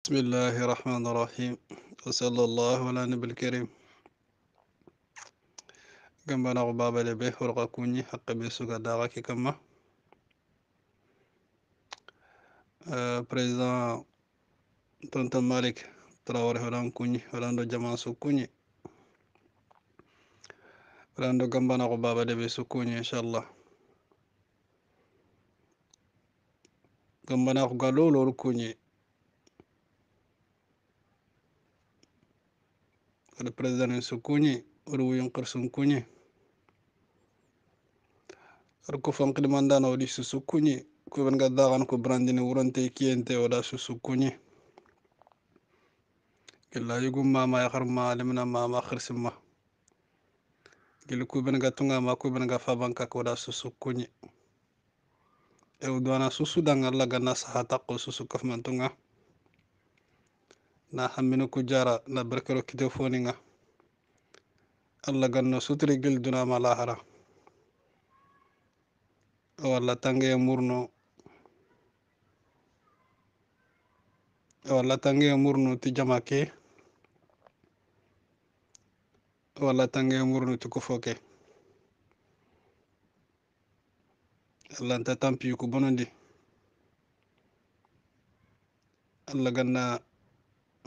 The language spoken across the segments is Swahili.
بسم الله الرحمن الرحيم وصلى الله على النبي الكريم كما نقول بابا لبيه ورقا حق بيسوغا داغاكي كما آه، بريزان تنتن مالك تراوري هلان كوني هلان دو جماعة سو كوني هلان دو كما نقول بابا لبيه سو كوني إن شاء الله كما نقول غبابة كوني representan sukunye urwuyun qirsun kunye ruku qidmandana odi susu kunye kubenga dagan ku brandini wurante kiyente oda susu kunye yugum mama yakhar malimna mama khirsimma gil kubenga tunga ma kubenga fabanka koda susu kunye eudwana susu danga laga nasa susu tunga na hammino ku jara na berkero kite foni nga allah ganno sutri gil dunama lahara walla tangeye murno walla tangeye murno ti jama ke walla tangeye murno ti kofo ke allah nta tampi ku bonondi allah ganna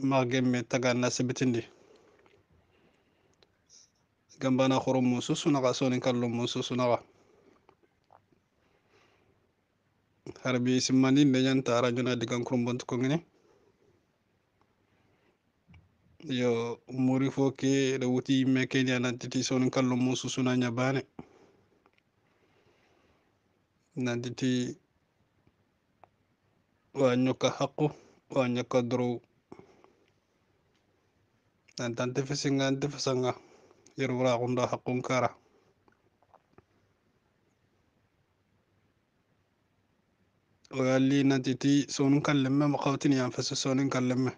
magemme taganna sibitindi gambana hurum musu sunaga sonin kallum musu wa harbi simmani de ñanta juna digan bont ko ngene yo muri fo ke ɗo wuti yimɓe kenya titi sonin kallum musu suna ñabane titi wa ñokka haqu wa nyaka Dantan nti fisi nga nti fisa nga yeroo waraabu haquwun karaa.Oyyaa lii nanti tii sunni kan leme maqauti nyaan fesi sunni kan leme.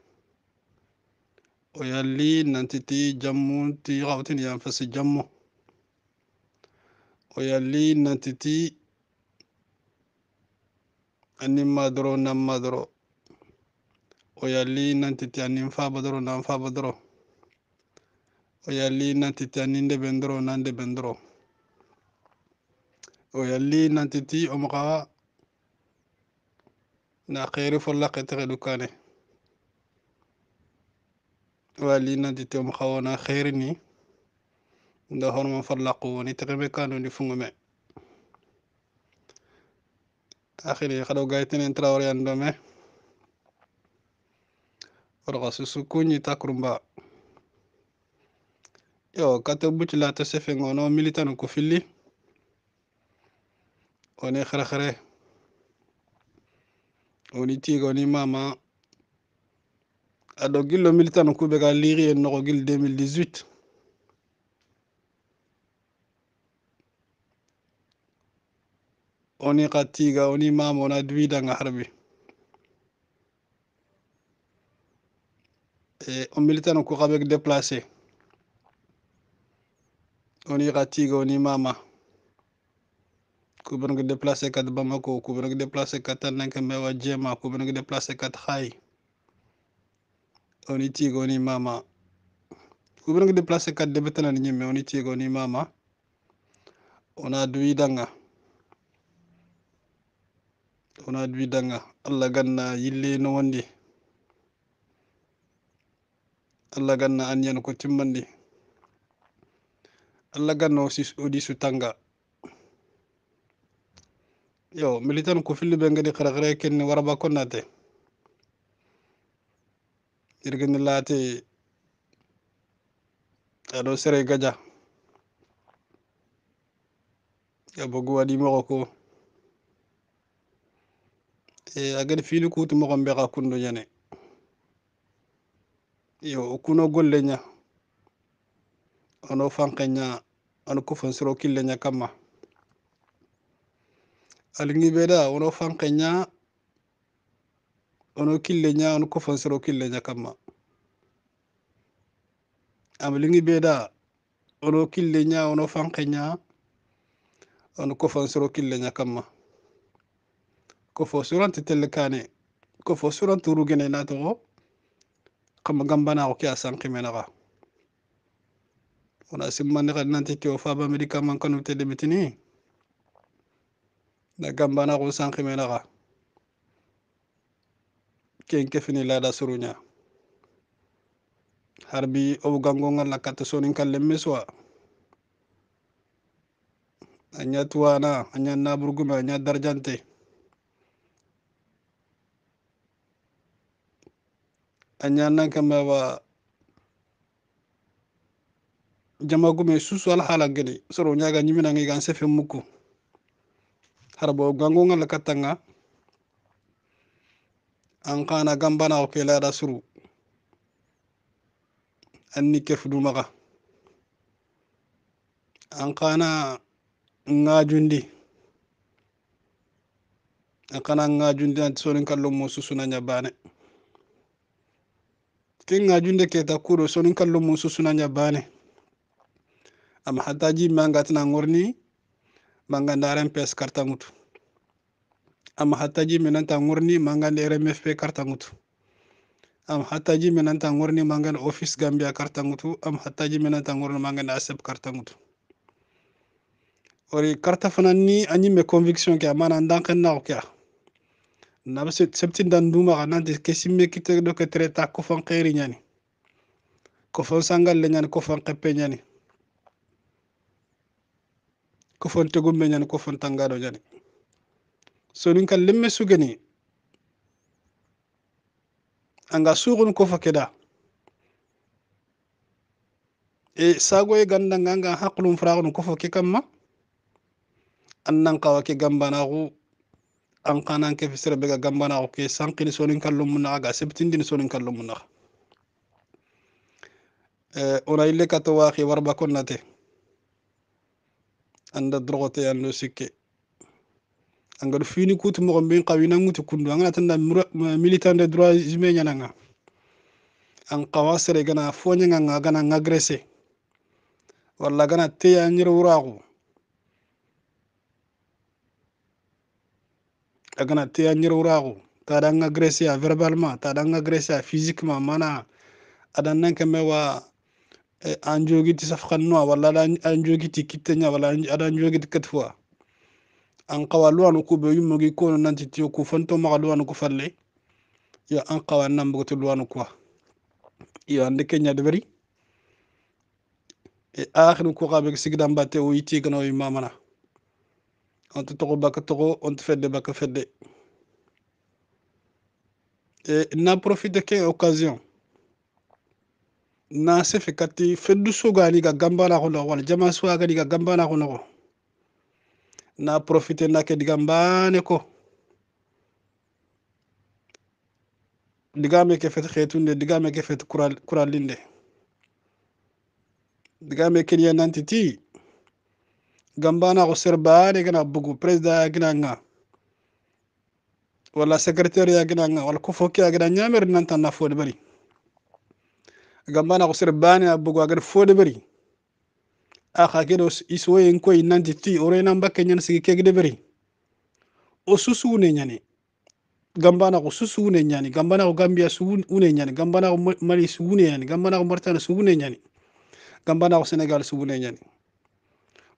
Oyyaa lii nanti tii jammu nti gauti nyaan fesi jammu. Oyyaa lii nanti tii aannan madaro ndan madaro. Oyyaa lii nanti tii aannan faaba ndan faaba madaro. oyali yalli nantiti ani nde ɓe ndoro na nde ɓe ndoro o yalli nantiti omo kaa na xeeri folla xetexe ɗukane o yalli nantiti omo xa wona xeeri ni nda horma folla quwoni texeme kanoni fungume axini xaɗo gaytinen traore an dome orxa susu kuñi takurumba yo kata bucilata sefengo no militan ko filli woni hare hare woni tiiga woni mama aɗo gillo eh, militano kuɓe ka liri en nogo gil 2018 woni ka tiiga woni mama wona duwidanga harbi e o militano ko kaɓe déplacé on ira tigo ni mama kubran ngi déplacer kat bamako kubran ngi déplacer kat nanka mewa jema kubran ngi déplacer kat khay on itigo ni mama kubran ngi déplacer kat debetana ni nyeme on mama on a ona duwi danga ona duwi danga allah ganna yille no wondi allah ganna an yan ko timmandi lagano odi sutanga yo militan ku fili be ngadi wara ba eh, ko nate eh, irgen laati ado sere gaja ya waɗi wadi moroko e agadi fili kutu moko mbe ka kundo yane yo kuno golle nya ano fankenya ano kufansiro killenya kamma alingibeda ono fankenya ono killenya ono kufansiro killenya kamma amlingibeda ono killenya ono fankenya ono kufansiro killenya kamma kofo suranti tellekane kofo suranti rugenenatogo kama gambanaxo ke a sankimenaxa wona simmande kadi nanti kewo fabamedi kamman kanu tedde mitini na gambana ko sankimelaxa ken kefini lada suruña harbi obu gangongal na katta sonin kallen mesuwa anya tuana anya naburgume anya darjante anya nan kama ba jama gume susu ala hala gede soro nyaga nyimina ngi gan sefe muku harbo gango ngal katanga an kana gambana o kela da suru anni kefudu maka an kana ngajundi an kana ngajundi an sonin kallon susu suna nyabane kin ngajunde ke takuro sonin kallon musu suna nyabane am hataji mangatna ngurni manga ndaren PS karta ngutu am hataji menanta ngurni manga ndere MFP karta ngutu am hataji menanta ngurni manga office Gambia karta ngutu am hataji menanta ngurni manga ASEP karta ngutu ori karta fana ni anyime conviction ke amana ndanken na okya na septi ndanduma kanante kesimme kite do ketre ta kofan khairi nyani kofan sangal le nyani kofan kepe nyani kofon kofontegu kofon kofontangaɗo jani sonin kan limme sugeni anga sugun kofo keda e sagoye gandanga anga haqlum fraxunu kofo ke kamma an nan qawa ke gambanaxu an qanan ke fesere bega gambanaxu ke sanqini sonin kan lomu naxa ga sebtindini sonin kan lomu naxa ona yille kato waxi warba konnate anda drogote ya lo sike. anga do fini kuti mo min qawina nguti kundu anga tanda militant des droits humains angga an qawasere gana fonya nga gana ngagrese wala gana teya nyira wuragu agana teya nyira wuragu tada grese ya verbalement tada grese ya physiquement mana ada nan mewa. wa Eh, an jogiti safkannuwa walla an jogiti kitteña walla an jogiti quatre an kawa luwanu kuɓe yummogi kono nanti tiyo ku fonto maxa ku falle an kawa nan bogoti luwanu e ku xa ɓeg sigidan batte o yitigano yi mamana on te toxo bakka toxo on fedde fedde e na profite ke occasion na sefe kati feddu sugani ga gambana ko nogo wala jama sugani ga gambana ko nogo na profite na ke digambane ko digame ke fet xeetunde digame ke fet kuralinde digame kenya nanti ti gambana ko serbaane gana bugu president gina nga wala secrétaire ya gina nga wala ko foki ya gina ñamer nanta na fo bari agambana kusirbani abugo agar fodeberi akagedo iswoyen koy nanti ti ore namba kenyan sigi kegdeberi osusu nenyani gambana kususu susu nyani gambana ko gambia su nyani gambana ko mali su nyani gambana ko martana su nyani gambana ko senegal su une nyani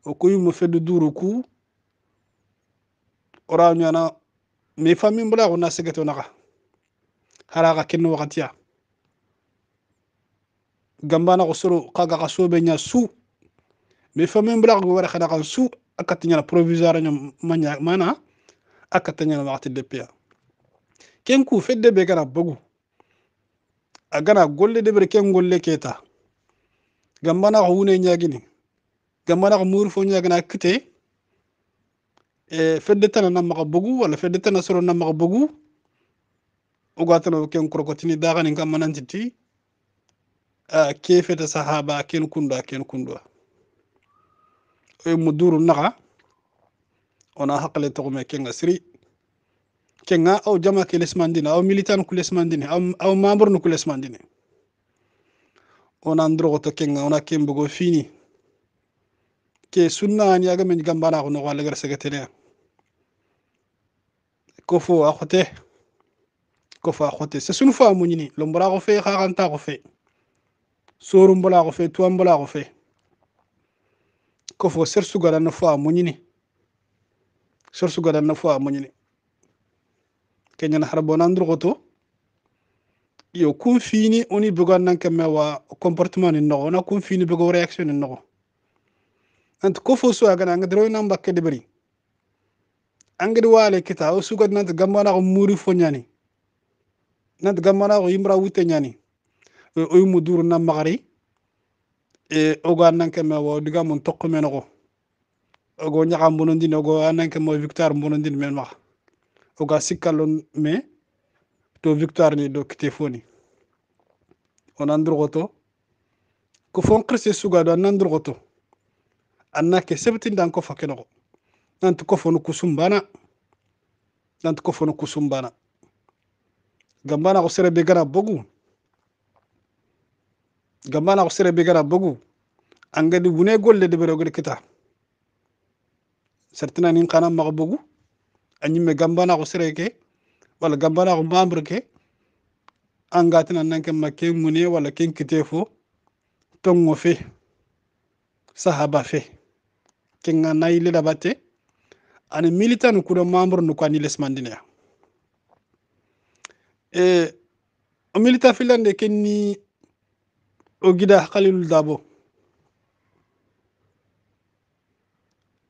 okuyu mo feddu duru ku ora nyana mi fami mbula kuna na segeto naka kenu wakati ya gambana xosoro xaga xa sobeña su mais famen bulaxgo wara xada xan su a katiñana provisoire ña maña mana a katañana waxati deppeya ken ku fedde be gana bagu a gana golle deɓere ken golle keta gambana xo wune ñagini gambana xo muri fo ñagini a kite e fedde tana na maxa bagu walla fedde tana soro na maxa bagu ogatano ken korokotini daxanin kam manantiti Ah, kefeta sahaba ken kunda ken kunda e muduru naga ona haqle togme kenga siri kenga au jama ke lesmandine au militan ku lesmandine au membre nu ku lesmandine ona ndrogoto kenga ona ken fini ke sunna ani aga men gambana ko nogo alagar segetere ko fo akhote ko fo akhote se sunu fa munyini lombra ko fe ko fe sorum bula qofe tuwan bula qofe kofo ser gada na fuwa munyini ser gada na fuwa munyini kenyan harbonan durgoto iyo kun fini oni bigo nan kame wa comportement ni nogo na kun fini bigo reaction ni nogo ant kofo su agana ang droy nan bakke debari angir wale kita o sugad nan gamana ko muri fo nyani nan gamana ko imra wute nyani oy mudur na magari e ogo ananke me wo diga mun tokko men go ogo nyaaka mbonondin ogo ananke mo victoire mbonondin men ma oga sikkalon me to victoire ni do kite foni on andurgoto ko fon kirse suga do nandurgoto annake sebtindan ko fakenogo nanti ko fonu kusumbana nanti ko fonu kusumbana gambana ko sere be gana bogu gamana ko sere bigara bogu angadi wune golle de berogede kita sertina nin qana ma bugu bogu anyimme gambana ko sere ke wala gambana ko mambre ke angatina ke makke mune wala ken kite fo tongo fe sahaba fe ken na kenga nayile dabate ani ko do mambre no kwani lesmandinea e o milita filande ni o gida halilul dabo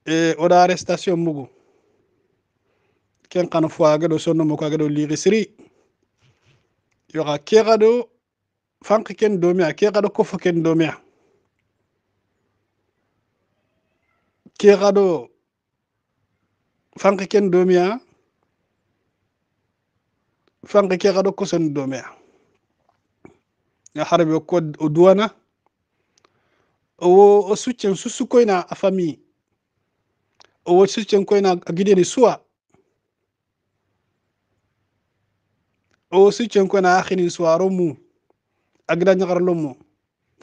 e oɗa arrestation mugu ken kan foage do sonno do age ɗo liri siri yoka kexa do fanki ken domia do ɗo kofo ken domia kexa do fanki ken domia fanki kexa do koson domia harabe o kod o duwana o succen sussukoyna a famille o wo succen koyna a gideni suwa owo succen koyna a hinin suwaro mum a guiɗa ñakarlo mum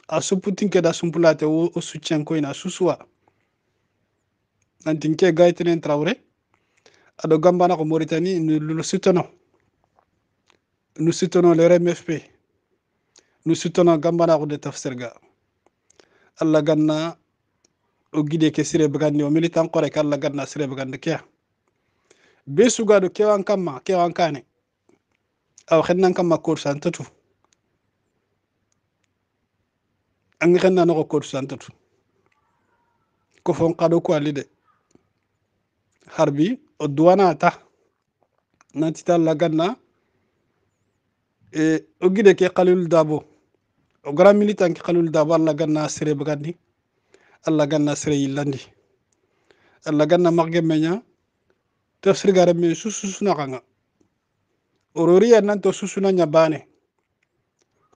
a da sumpulate o succen koyna susuwa nantin ke gaytenen trawre aɗo gambana ko mauritanie no sutano nu sutano le rmfp nous soutenons gambanaku de tafsirga allah ganna o guide ke sire bagandi o militant kore ke allah ganna sire bagandi keya be sugaɗo kewan kamma kewan kane aw hennan kamma korsan tatu angi henna noko korsan tatu ko fon kaɗo ko allide harbi o duwanata nantita allah ganna e o guide ke kalil dabo o garan militanke kalol dabo allah ganna sere bagandi alla ganna sere yillandi alla ganna magge meña tafsir gare me sususuna kanga ororiya nan to susuna nya bane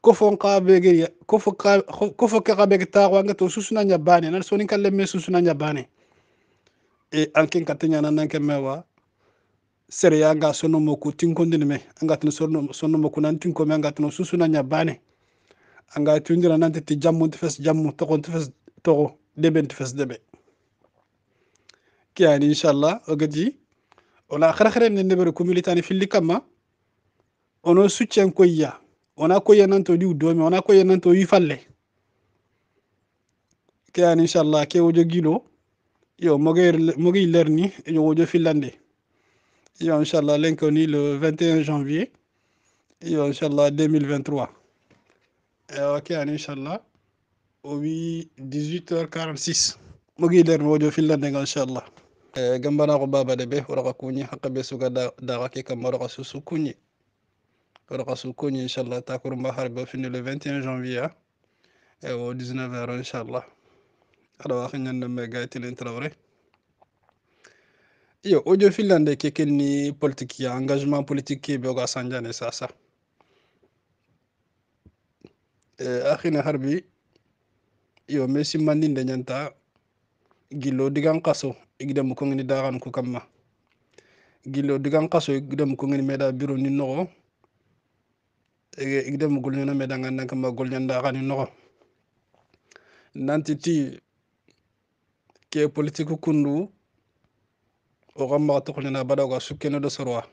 ko fon ka bege ko fo ka ko fo ka bege ta wanga to susuna nya bane nan sonin kalle me susuna nya bane e anken katanya nan me wa sere ya nga sono mo ku tinkondini me anga tun sono sono mo kunan tinko me anga tun susuna nya bane anga tundira nanti ti jammunti fes jammu tokonti fes toko deɓenti fes deɓe kiyani inchallah o gadi ona hara harenne ndeɓere communitani filli kamma ono succen koyya wona koyya nanto ɗiw domi wona koyya nanto yi falle keyani inchallah ke wojo guilo yo mogoy lerni yo wojo filande yo inchallah lenko ni le 21 janvier yo inchallah 2023 eh, ok an inchallah o 18 h 46 mogiɗen wojo fillandega inchallah e eh, gambanako babade ɓe horaka kuñi hakka ɓe suga daxake kam horaka susu kuñi horaka su kuñi inchallah takurumba harɓe o fini le 21 janvier a e o 19 heures inchallah aɗa waxa ñandembe gaytilin trawre Yo, ojo finlande kekenni politique ya engagement politique keɓe oga sandiane sasa Eh, akhine harbi yo me de ñanta gilo digan kaso igidemu kongini daxanu ku kamma gillo digan kaso igidemu kongini meda biro ni noxo eh, igidemu golñana medanga nan kamma golñandaxani noxo nanti ti ke politique kundu oxa maxa toqoñana bada oga sukkene do sorowa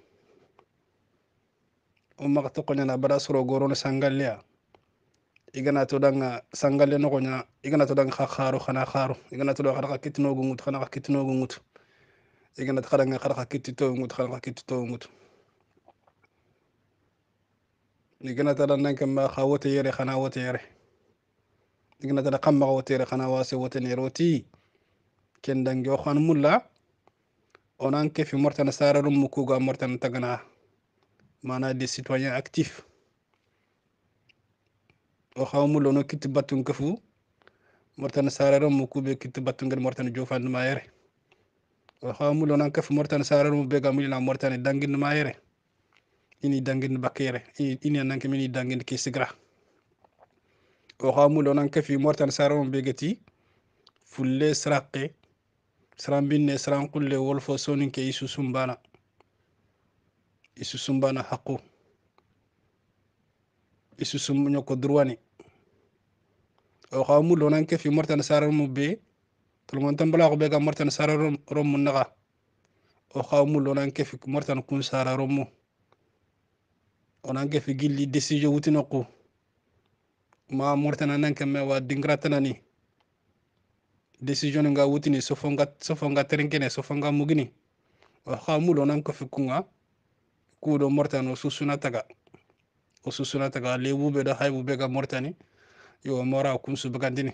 o maxa toqoñana bada soro gorone sangalliya igana to danga sangale no gonya igana to danga kharo khana kharo igana to danga khara kitno gungut khana kitno gungut igana to khara khara kitto gungut khara kitto gungut igana to danga kama khawte yere khana wote yere igana to danga kama wote yere khana wase wote ne roti ken dangi o khan mulla onan kefi mortana sararum mukuga mortana tagana mana des citoyens actifs oxawmulono kitti battun murtan fu mortan sarero mu kube kitti battun gen mortan jofan ma yere oxawmulonan murtan fu mortan sarero mu bega mulina mortan dangin ma yere ini dangin bakere ini nanke mini dangin ki sigra oxawmulonan ke fi mortan mu begeti fulle sraqe srambinne kulle wolfo soninke isu sumbana isu sumbana haqu isu sumbuño ko durwani fi morten mu وقامو لونان كفي مرتن سارر مبي تلمنتن بلا قبيغا مرتن سارر رم نغا وقامو لونان كفي مرتن كون سارر mu onan fi gilli decision desijo wutinoku ma morten nan me wa dingratana ni decision nga wutini sofonga sofonga terenkene sofonga mugini wa khamulo nan ko do morten o susuna taga o susuna taga be da haybu be ga mortani yo mora kumsu bagandini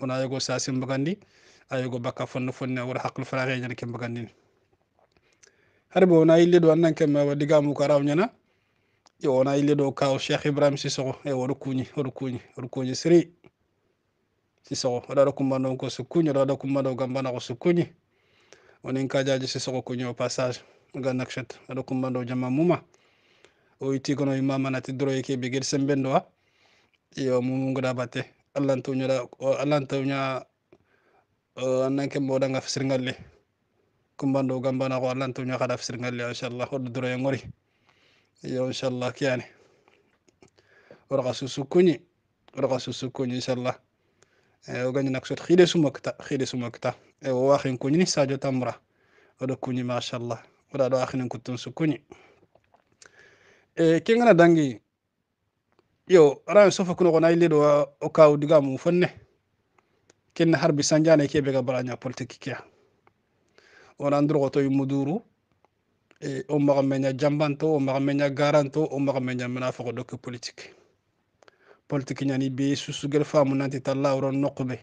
wona yogo sasim bagandi ayogo bakka fonno fonne wora haqqul faraxe ñana kem bagandini har bo yille ɗo annan kem wadigamu ko araw ñana yo wona yille ɗo kaw cheikh ibrahima sisoko e woɗo kuñi oɗo kuñi oɗo kuñi séri sisoko oɗa ɗo kumbanɗon ko so kuñi oɗa ɗo kumbanɗo gambana ko so kuñi wonin kajaji sisoko kuñi o passage ga nakchet aɗo kumbanɗo jamma muma o itti kono imama nati doroye keɓe gueɗe sembenɗo a iyo mum ngoda batte alantunya nyoda allanto nya eh, annanke moda nga fisir ngalle kumbando na ko allanto nya kada fisir ngalle inshallah hodo doro ngori yo inshallah kiyani warqa susukuni warqa susukuni inshallah e eh, o gani nak sot khide sumakta khide sumakta e eh, o waxin kunyi ni sajo tamra odo kunyi Allah wala do akhin kutun sukuni e na dangi yo rawi sofa kuno gona ille do o kaw diga mu fonne ken harbi sanjane ke be ga baranya politique ke on andro goto muduru e o maga menya jambanto o maga menya garanto o maga menya munafaqo do politique politique nyani be susu gel famu nanti talla wron noqbe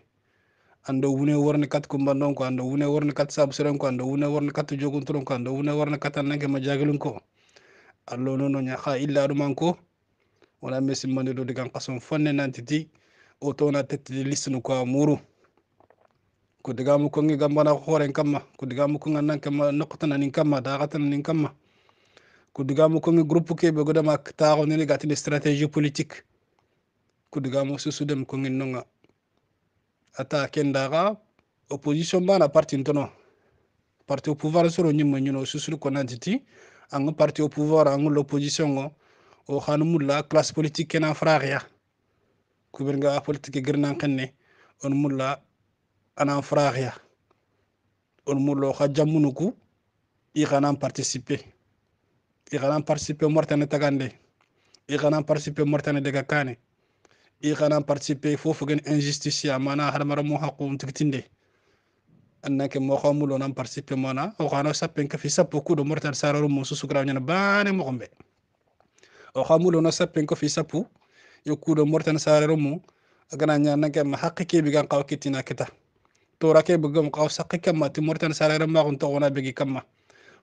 ando wune worni kat kumba non ko ando wune worni kat sabu seren ko ando wune worni kat jogun turon ko ando wune worni kat nange ma jagelun ko allo nono nya kha illa ruman ko wala mesin mandelo digan kason fonne nantiti oto na tetli lisnu ko amuru ko diga mu ko ngi gambana horen kamma ko diga mu ko ngannan kamma noqtana nin kamma daqatana nin kamma ko diga mu ko ngi groupe ke be godama taaro ni gatini stratégie politique ko diga mu su sudem ko ngi nonga ata kendaga opposition bana parti ntono parti au pouvoir soro nyimma nyino susul ko nantiti ang parti au pouvoir ang l'opposition ngo oxanu mulla klas politik kena ya. nga politik politique gernan kene on mulla ana fraxeya on mullo xa jamunuku i xanan participer i xanan participer mortane tagande i xanan participer mortane de kane i xanan participer injustice ya mana hadamara mo tindeh, tigitinde annake mo xamulo nan participer mana o xano sappen fi sappo kudo mortane sararu mo bane o xamulo no sappen ko fi sappu kudo morten sarero romu agana ñanagem hakike bi gan qaw nakita. kita rake keɓe gam qaw sakki kamma ti morten sarero maxum toxona begi kamma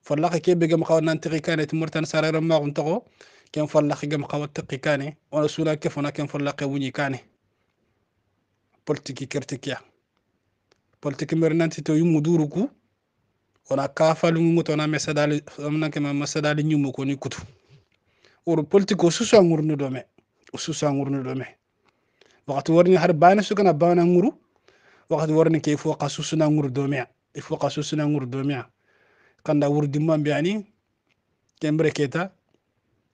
fallaxi bi gam qaw nantixi kane ti morten sarero maxum toxo ken fallaxi gam qaw tiki kane ona suna ke fona ken fallaxe wuni kanet politiki kertikiya politiki mer nanti to yumu duru ku ona kafalumu na mesadali amnakema mesadali ko ni kutu wuro politique o susu a ŋurnuɗo me o susu a wakati worni har bane sugana bana ŋuru wakati worni ke il faut ka susuna ŋuru domea il faut ka susuna ŋuru domea kanda wurdimma mbiyani kembre keta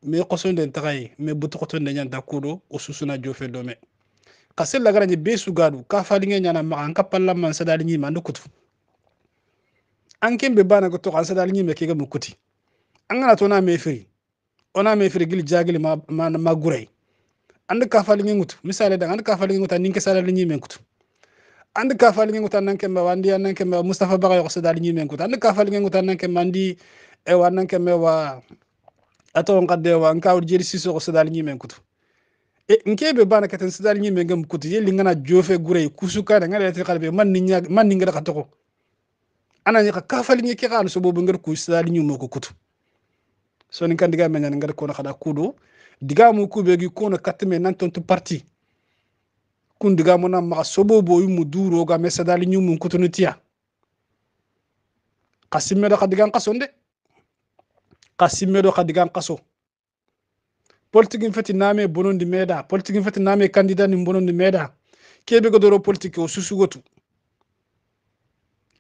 me kosonden tagaye me butukotonde ñanta kuɗo o susuna jofe dome ka sellagarañi be sugadu ka falinge ñana maxa an ka pallanma an sadali ñime andu an kembe banago toxo an sadali ñime kega mu kuti an gana tona me firi ona me gili jagil ma ma, ma gurai and ka fali ngi ngutu misale da and ka fali ngutu ninke sala li nyimen ngutu and ka fali ngutu nan ma wandi nan ma mustafa baga yo sada li ngutu and ka fali ngutu nan mandi e wa nan me wa ato ngadde wa nka wudi jeri siso ko sada li ngutu e nkebe bana katen sada li nyimen ngam ngutu yeli ngana jofe gurai kusuka da ngada te kalbe man ni man ni ngada katoko ana ni ka kafali ngi ke kan so bobu ngar ku sada li ko kutu so ni kan diga men nan kono khada kudo diga mu kube gi kono katme nan to parti kun diga mo nan ma sobo bo mu duro ga mesadali nyu mun kutunu tiya qasimme do khadiga qaso nde qasimme do khadiga qaso politique in fati name bonondi meda politique in fati name candidat ni bonondi meda kebe go doro politique o susugotu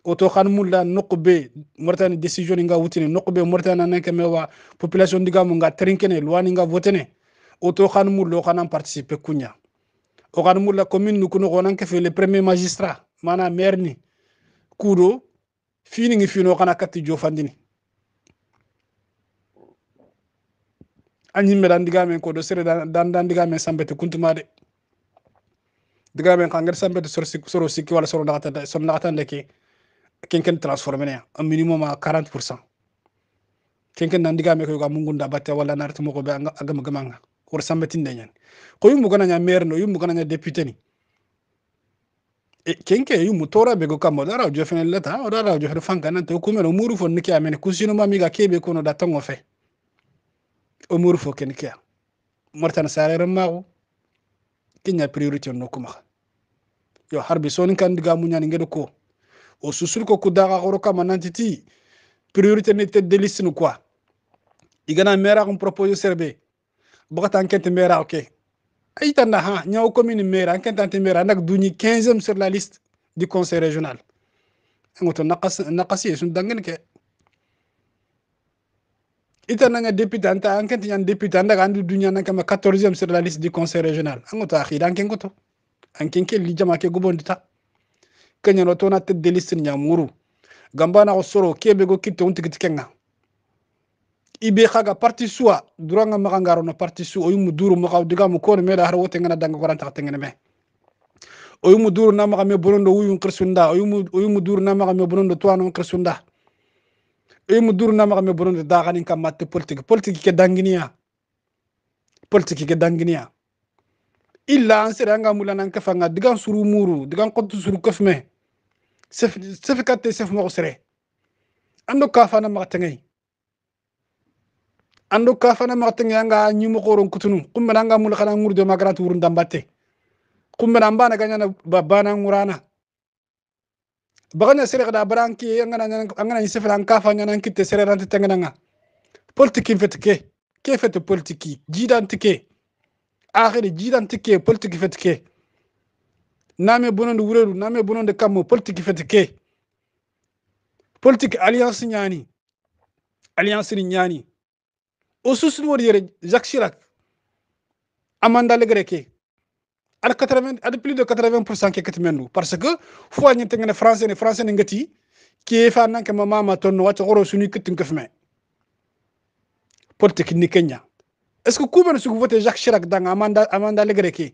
oto hanmulla nokbe mortani decision nga wutine nokbe mortana nanke mewa population digamu nga trinkene luwani nga votene oto hanmulla o hanan participe kunya o hanmulla commune nukuno honanke fe le premier magistrat mana maire ni kudo fini ngi fino kana katti jofandini anyimme dan digamen ko do sere dan dan digamen sambete kuntuma de digamen kan ngar sambete soro sikki wala soro nakata soro nakata ndeke kenken transformene un minimum à 40% kenken nandiga me ko ga mungunda batte wala narti moko be agam gamanga or sambetin de nyen ko yum gona nya maire no yum gona nya député ni e kenke yum tora be go kammo dara jo fen leta o ah, dara jo fen fanga nan to kuma muru fon nikia men kusino mami ga kebe kono da tango fe o muru fo ken mortan sare ramago kinya priority no kuma yo harbi sonin kan diga munya ngedo ko o susulko ku daga kama priorité ne de liste nu quoi igana mera kun propose serbe bogata enquête mera ok ayita na ha nyaw commune mera enquête anti mera nak duñi 15e sur la liste du conseil régional ngoto naqas naqasi sun ita nga député anta enquête yan député nak gandu duña 14e sur la liste du conseil régional ngoto akhira anken goto anken ke lijama Kenya notona na te delisin nyamuru gamba na osoro kebe go kite unti kiti kenga ibe khaga parti suwa duranga makangaro na parti su oyu muduru maka udiga mu kono haro wote ngana danga koranta katengene me oyu muduru na maka me bonondo uyun kirsunda oyu muduru na maka bonondo tuwanu kirsunda oyu muduru na maka bonondo matte politiki politiki ke danginia, politiki ke danginia, illa an sere anga mula nanka fanga digan suru muru digan kontu suru kafme sefikate sef moxo sere ando kafana maxatengey ando kafana maxatenge anga ñimoxoron kutunu xumbena nga mul xana ngurde maganati wurun dambatte na mbana ganya na bana ngurana bagana sere xeda bara an kiye angana na sefela an kafa nga kitte sere rante tengenanga politiki politique fetke ke fete politique jidantike akhiri jidantike politique fetke name bononde wuredu name bononde kammo politique fete ke politique alliance ñaani alliance ri ñaani o susni wori yere jacques chirac amanda legre ke aɗa 80 aɗa plus de 80 pourcent ke kati men ndu par ce que fois ñinte ngene français ne français ne ngati ke fa nanke ma mama ton no wacca suni kittin kefme politique ni kenya est ce que kuɓen sugu voté jacques chirac danga amanda amanda legre ke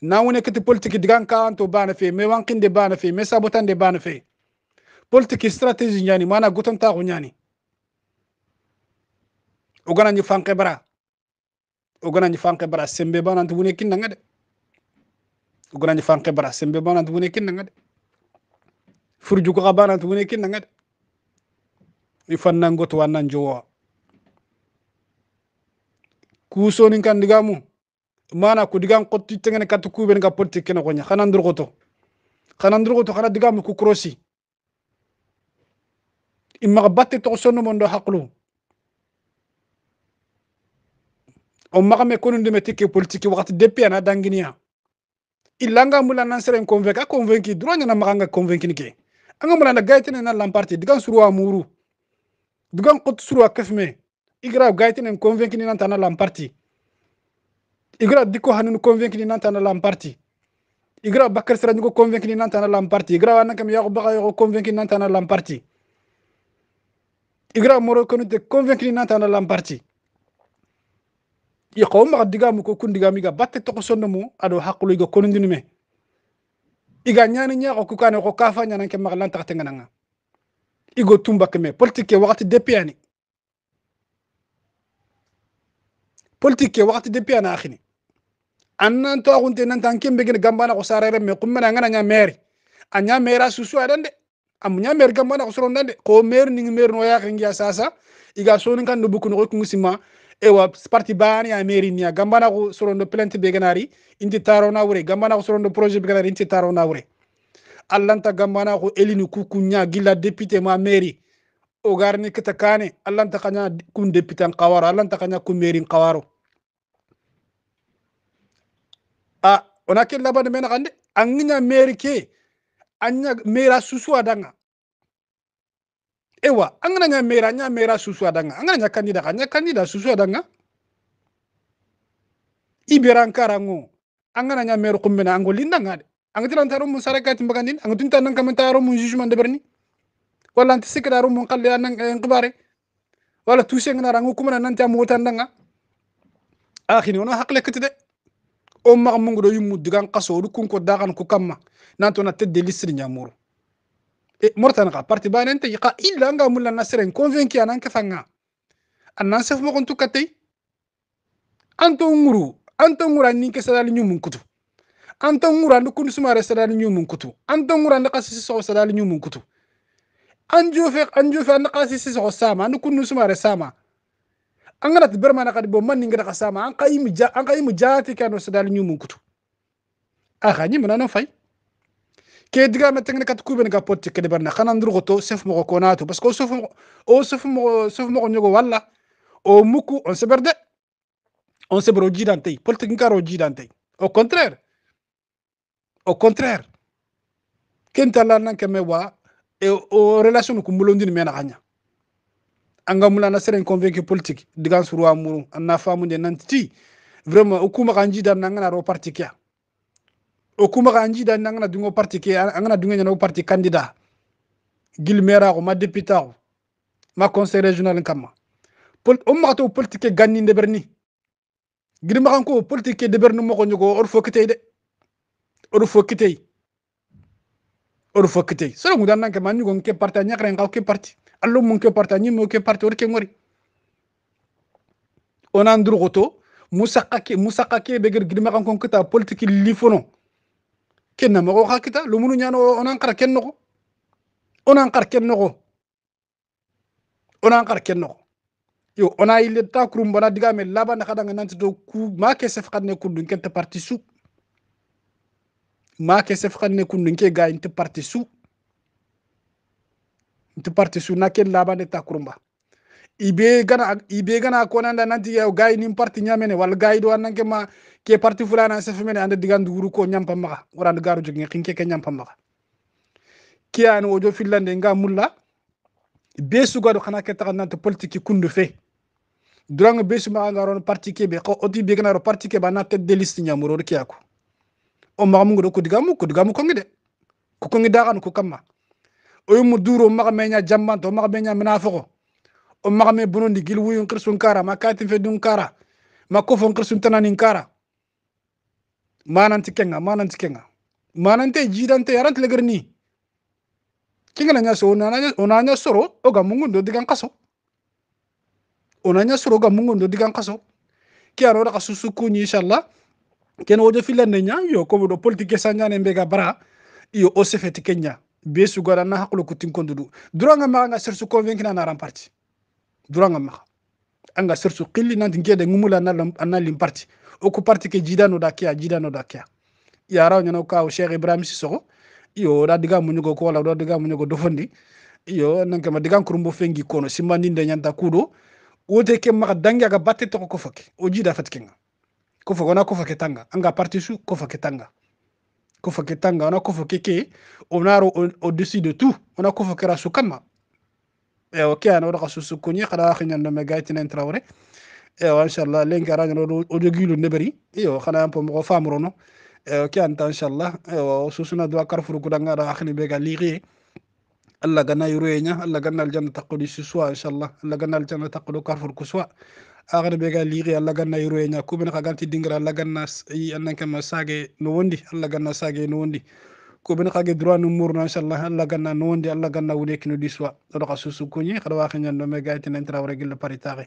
na wune kiti politiki digan ka anto bana fe me wankin de bana fe me sabotan de bana fe politiki strategi nyani mana goton ta nyani ogana ni fanke bara ogana ni fanke bara sembe bana to wune kin ngade ogana ni fanke bara sembe bana to wune kin ngade furju ko bana to wune kin ngade ni fannan goto wannan jowa kusonin kan digamu mana ku digan qotti tengene katu kuben ga potti kena gonya kana ndur goto kana ndur goto kana digam ku krosi imma batte to sonu mondo haqlu o maga konu ndeme tike politique wakati depi ana danginia ilanga mula nan seren convaincre a convaincre dronya na maganga convaincre nike anga mula na gaitene na lamparti digan surwa muru digan qot surwa kafme igra gaitene convaincre nan tana lamparti igra diko hanun convaincre ni nantana lam parti igra bakar sira ñugo convaincre ni nantana lam parti igra wana kam yaqo baga yaqo convaincre ni nantana lam parti igra moro konu te convaincre ni nantana lam parti i qawma ga digamu ko kun digami ga batte to sonno ado haqlu ga konu ndinume iga ñani ñaqo ku kane ko kafa ñanan ke maglan taxte igo tumba keme politique wakati depiani politique wakati depiani akhini annan to agunte nan tan kembe gamba gambana ko sarere me kummena ngana nya meri anya mera susu adan de amunya mer gamba gambana ko soron dan de ko mer ning mer no ya sasa iga sonin kan do bukun ko e ewa parti bani ya meri niya gambana ko soron do plainte be ganari inti taro na wure gambana ko soron do projet be ganari inti taro na wure allanta gambana ko elini kukunya gila député ma meri o garni kitakane allanta kanya kun député qawara allanta kanya kun merin kawaro a ona ke de mena kande anginya merike anya mera susu adanga ewa angana nya mera nya mera susu adanga angana nya kandida kanya kandida susu adanga ibiran karangu angana nya meru kumbena ango lindanga de angatiran taro mun saraka timbagandin angutunta nan kamantaro mun jugement de berni wala anti sikra ro mun qalle nan qibare wala tusengna rangu kumana nan ta mutandanga akhini ona haqle o Mungu mungudo yimmu digan kaso odu kunko dagan ku kamma nantona tedde lisir ñamuru e mortan ka parti banente yiqa illa anga mulla nasiren convaincu anan kefanga annan sef mogon tukkatey anto nguru anto nguru annin ke sadali ñumun kutu anto nguru andi kundu sumare sadali ñumun kutu anto nguru andi kasisi sogo sadali ñumun kutu an jofe anjofe anjofe andi kasisi sogo sama andi kundu sumare sama angana ti bermana kadi bo man ningira kasama an kayi ja an kayi mujati kano sadal nyumun kutu a khani mana no fay ke diga ma tengne kat kuben ga potti ke berna kana ndurgo to sef mo ko natu parce que sef o sef mo sef mo walla o muku on se berde on se bro jidante politique ngaro jidante au contraire au contraire kenta la nan keme wa e o relation ko mulondin mena kanya anga ga mula nasirin convaincre politik digan suruwa muru na famu de nan ti vraiment okuma kuma kan na ngana ro parti kia okuma kuma kan na ngana dungo parti kia an dungo nyana parti gil gilmera ko ma deputa ko ma conseil régional kama pol o ma to politique ganni de berni ma kan ko politique de berni mo ko nyugo or fo de or fo or fo so ngudan nan ke man nyugo ke parti nyakren ka ke parti allum ah, mun ke parta nyim ke parta or ke ngori onan durgoto musaka ke musaka ke beger gidima kan kon kita politique li kenna mago ka kita lumunu nyano onan kar kenno ko onan kar kenno ko onan kar kenno ko yo ona ile ta kurum bona diga me laba na kadanga nanti do ku ma ke sef kadne kundun kenta parti sou ma ke sef kadne kundun ke ga inte parti sou nti parti sunna ken labande ta kurumba ibe gana ibe gana konanda nanti ya gai nim parti nyamene wal gayi do ma ke parti fulana sa femene ande digan duru ko nyam pamma wara garu jogi kinke ke nyam pamma kiyani wojo fillande nga mulla besu sugado xana ke taxa nanta kundu fe duranga be suma nga ron parti ke be ko oti be gana ro parti ke ba na tête de liste nyamuro ke yako o ma mu ngodo ko ko ko kan ko oyumu duro magamenya jambanto magamenya minafoko o magame bonondi gilwuyon kirsun kara makatin fedun kara makofon kirsun tananin kara mananti kenga mananti kenga manante jidante yarant legerni kingala nyaso onanya onanya soro oga mungundo digan kaso onanya soro oga mungundo digan kaso ki arora kasusu kunyi inshallah ken wojo filande nya yo ko do politique e sanya ne mbega bara iyo osefeti kenya besu gara na hakulu kutin kondudu duranga ma nga sersu convaincre na ramparti duranga ma anga sirsu qilli nan dinge de ngumula na na limparti o ku parti ke jidano da kya jidano da kya ya raw nyana ka o cheikh ibrahim sissoko yo da diga munyugo ko wala do diga munyugo do fondi yo nan kama diga kurumbo fengi kono simbandi de nyanta kudo wote ke ma danga ga batte to ko foke o jida fatkinga ko fogona ko foke tanga anga parti su ko foke tanga kufo ke tanga ona kufo ke ke onaro au-dessus de tout ona kufo ke rasu kama o ke ana odaka susukunye kada akhinyando megaiti nen traore ewa inshallah lenga ranyo odogilu neberi ewa kana yampo mgo e o ke anta inshallah ewa susuna dwa karfuru kudanga da akhini bega ligiye Allah gana yuruenya Allah gana aljanna taqulu suswa inshallah Allah gana aljanna taqulu karfur kuswa akhana be ga liqi alla ganna yiro e ñakuɓe naka ganti dingira alla ganna annankema sage no wondi alla ganna sage no wondi kuɓene kage droit no murno inchallah allah ganna no wondi allah ganna wulekkino kino soi ɗoɗo ka susu kuñi haɗa wakiñanɗo me gaytinantira wara gilla paritaxe